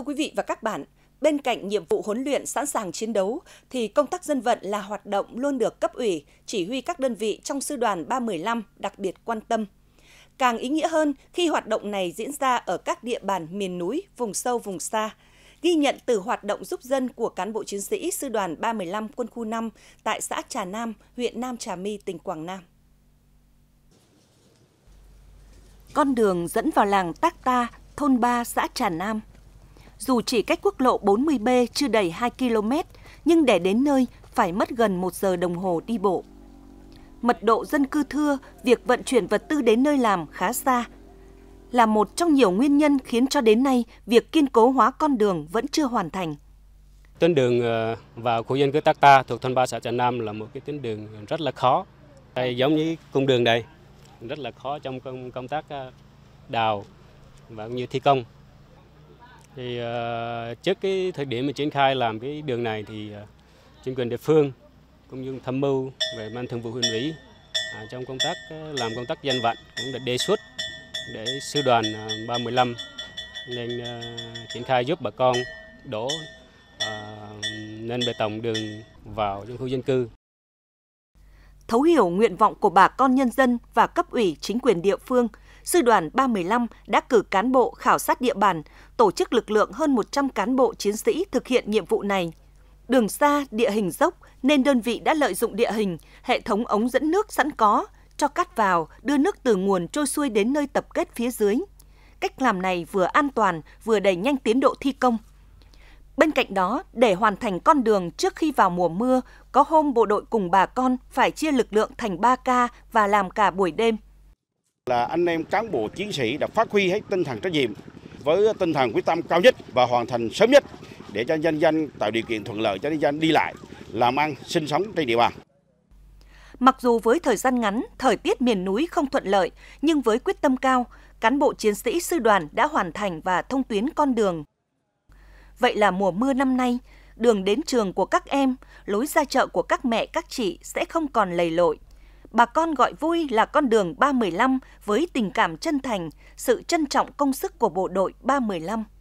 Thưa quý vị và các bạn, bên cạnh nhiệm vụ huấn luyện sẵn sàng chiến đấu thì công tác dân vận là hoạt động luôn được cấp ủy, chỉ huy các đơn vị trong sư đoàn 315 đặc biệt quan tâm. Càng ý nghĩa hơn khi hoạt động này diễn ra ở các địa bàn miền núi, vùng sâu, vùng xa, ghi nhận từ hoạt động giúp dân của cán bộ chiến sĩ sư đoàn 315 quân khu 5 tại xã Trà Nam, huyện Nam Trà My, tỉnh Quảng Nam. Con đường dẫn vào làng Tác Ta, thôn 3 xã Trà Nam dù chỉ cách quốc lộ 40B chưa đầy 2 km, nhưng để đến nơi phải mất gần 1 giờ đồng hồ đi bộ. Mật độ dân cư thưa, việc vận chuyển vật tư đến nơi làm khá xa là một trong nhiều nguyên nhân khiến cho đến nay việc kiên cố hóa con đường vẫn chưa hoàn thành. Tuyến đường ờ, vào khu dân cư Tắc Ta thuộc thôn Ba xã Trà Nam là một cái tuyến đường rất là khó. Giống như cung đường đây rất là khó trong công, công tác ờ, đào và cũng như thi công. Thì ờ, trước cái thời điểm mà triển khai làm cái đường này thì ờ, chính quyền địa phương cũng như tham mưu về ban thường vụ huyện ủy à, trong công tác ờ, làm công tác dân vận cũng đã đề xuất để sư đoàn 315 nên triển khai giúp bà con đổ uh, nên bê tông đường vào trong khu dân cư. Thấu hiểu nguyện vọng của bà con nhân dân và cấp ủy chính quyền địa phương – Sư đoàn 315 đã cử cán bộ khảo sát địa bàn, tổ chức lực lượng hơn 100 cán bộ chiến sĩ thực hiện nhiệm vụ này. Đường xa, địa hình dốc nên đơn vị đã lợi dụng địa hình, hệ thống ống dẫn nước sẵn có, cho cắt vào, đưa nước từ nguồn trôi xuôi đến nơi tập kết phía dưới. Cách làm này vừa an toàn, vừa đẩy nhanh tiến độ thi công. Bên cạnh đó, để hoàn thành con đường trước khi vào mùa mưa, có hôm bộ đội cùng bà con phải chia lực lượng thành 3 ca và làm cả buổi đêm – là anh em cán bộ chiến sĩ đã phát huy hết tinh thần trách nhiệm với tinh thần quyết tâm cao nhất và hoàn thành sớm nhất để cho nhân dân tạo điều kiện thuận lợi cho nhân dân đi lại, làm ăn, sinh sống trên địa bàn. Mặc dù với thời gian ngắn, thời tiết miền núi không thuận lợi, nhưng với quyết tâm cao, cán bộ chiến sĩ sư đoàn đã hoàn thành và thông tuyến con đường. Vậy là mùa mưa năm nay, đường đến trường của các em, lối ra chợ của các mẹ các chị sẽ không còn lầy lội bà con gọi vui là con đường 315 với tình cảm chân thành, sự trân trọng công sức của bộ đội 315.